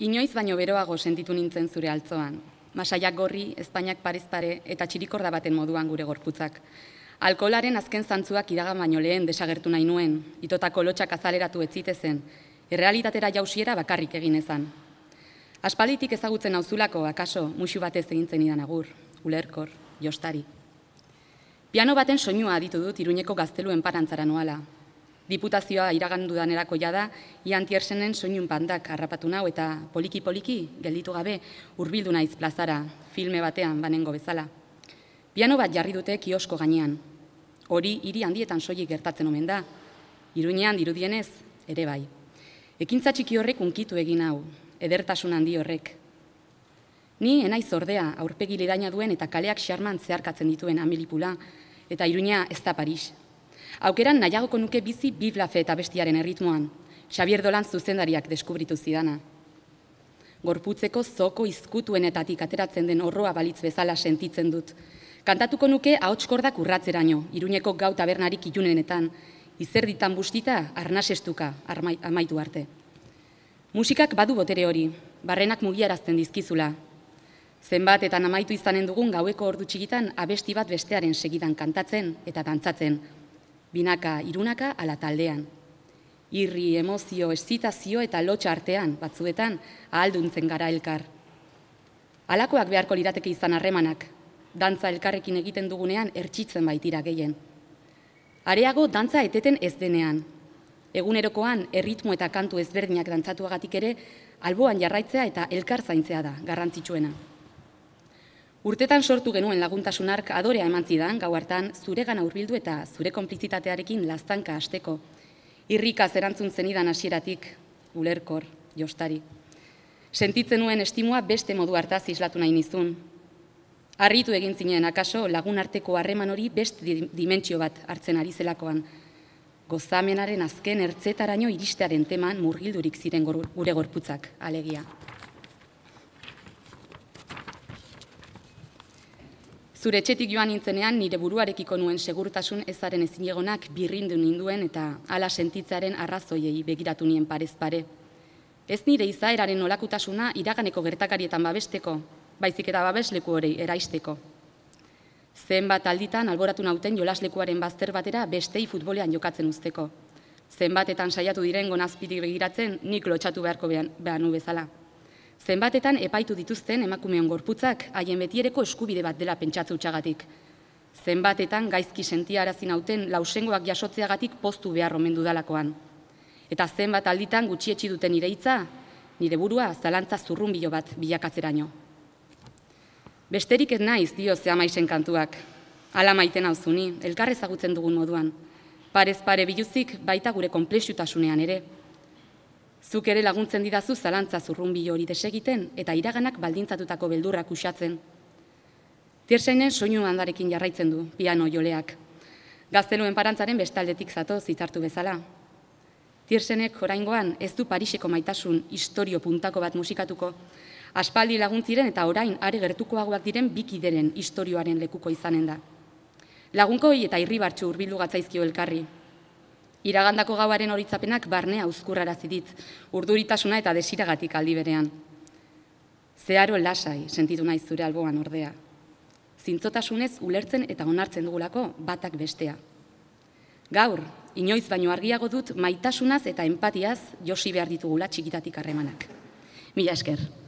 Inoiz baino beroago sentitu nintzen zure altzoan. Masaiak gorri, Espainiak parezpare eta txirikorda baten moduan gure gorputzak. Alkolaren azken zantzuak iragan baino lehen desagertu nahi nuen, itotako lotxak azaleratu etzitezen, errealitatera jausiera bakarrik egin ezan. Aspalitik ezagutzen auzulako akaso, musu batez egin zen ulerkor, jostari. Piano baten soinua aditu dut iruñeko gazteluen parantzara noala, Diputazioa iragandu danerako ja da, ian soinun pandak harrapatu nau eta poliki-poliki gelditu gabe hurbildu naiz plazara, filme batean banengo bezala. Piano bat jarri dute kiosko gainean. Hori hiri handietan soilik gertatzen omen da. Iruinean dirudienez, ere bai. Ekintza txiki horrek unkitu egin hau, edertasun handi horrek. Ni enaiz ordea aurpegi liraina duen eta kaleak xarman zeharkatzen dituen amilipula, eta Iruña ez da Paris, aukeran nahiagoko nuke bizi biblafe eta bestiaren erritmoan. Xabier Dolan zuzendariak deskubritu zidana. Gorputzeko zoko izkutuenetatik ateratzen den horroa balitz bezala sentitzen dut. Kantatuko nuke ahotskordak urratzeraino, iruneko gau tabernarik ilunenetan, izerditan bustita arnasestuka amaitu arte. Musikak badu botere hori, barrenak mugiarazten dizkizula. Zenbat eta namaitu izanen dugun gaueko ordu txigitan abesti bat bestearen segidan kantatzen eta dantzatzen, binaka irunaka ala taldean. Irri emozio esitazio eta lotxa artean, batzuetan, ahalduntzen gara elkar. Alakoak beharko lirateke izan harremanak, dantza elkarrekin egiten dugunean ertsitzen baitira gehien. Areago, dantza eteten ez denean. Egunerokoan, erritmo eta kantu ezberdinak dantzatuagatik ere, alboan jarraitzea eta elkar zaintzea da, garrantzitsuena. Urtetan sortu genuen laguntasunark adorea eman zidan, gau zuregan zure eta zure konplizitatearekin lastanka hasteko. Irrika zerantzun zenidan hasieratik ulerkor, jostari. Sentitzen nuen estimua beste modu hartaz islatu nahi nizun. Arritu egin zinen akaso lagun arteko harreman hori best dimentsio bat hartzen ari zelakoan. Gozamenaren azken ertzetaraino iristearen teman murgildurik ziren gure gorputzak, alegia. Zure txetik joan nintzenean nire buruarekiko nuen segurtasun ezaren ezinegonak birrindu ninduen eta ala sentitzaren arrazoiei begiratu nien parez pare. Ez nire izaeraren olakutasuna iraganeko gertakarietan babesteko, baizik eta babesleku hori eraisteko. Zenbat alditan alboratu nauten jolaslekuaren bazter batera bestei futbolean jokatzen usteko. Zenbatetan saiatu diren gonazpidik begiratzen nik lotxatu beharko behar nu bezala zenbatetan epaitu dituzten emakumeon gorputzak haien betiereko eskubide bat dela pentsatze Zenbatetan gaizki sentiarazi nauten lausengoak jasotzeagatik postu behar omen dudalakoan. Eta zenbat alditan gutxietsi duten ireitza, nire burua zalantza zurrun bat bilakatzeraino. Besterik ez naiz dio ze amaisen kantuak. Ala maiten hau zuni, elkarrezagutzen dugun moduan. Parez pare biluzik baita gure konplexiutasunean ere. Zuk ere laguntzen didazu zalantza zurrunbi hori desegiten eta iraganak baldintzatutako beldurrak usatzen. Tiersainen soinu handarekin jarraitzen du, piano joleak. Gazteluen parantzaren bestaldetik zato zitzartu bezala. Tiersenek oraingoan ez du Pariseko maitasun historio puntako bat musikatuko, aspaldi laguntziren eta orain are gertukoagoak diren bikideren historioaren lekuko izanen da. Lagunkoi eta irribartxu urbilu gatzaizkio elkarri, Iragandako gauaren horitzapenak barne auzkurrara zidit, urduritasuna eta desiragatik aldi berean. Zeharo lasai sentitu naiz zure alboan ordea. Zintzotasunez ulertzen eta onartzen dugulako batak bestea. Gaur, inoiz baino argiago dut maitasunaz eta empatiaz josi behar ditugula txikitatik harremanak. Mila esker.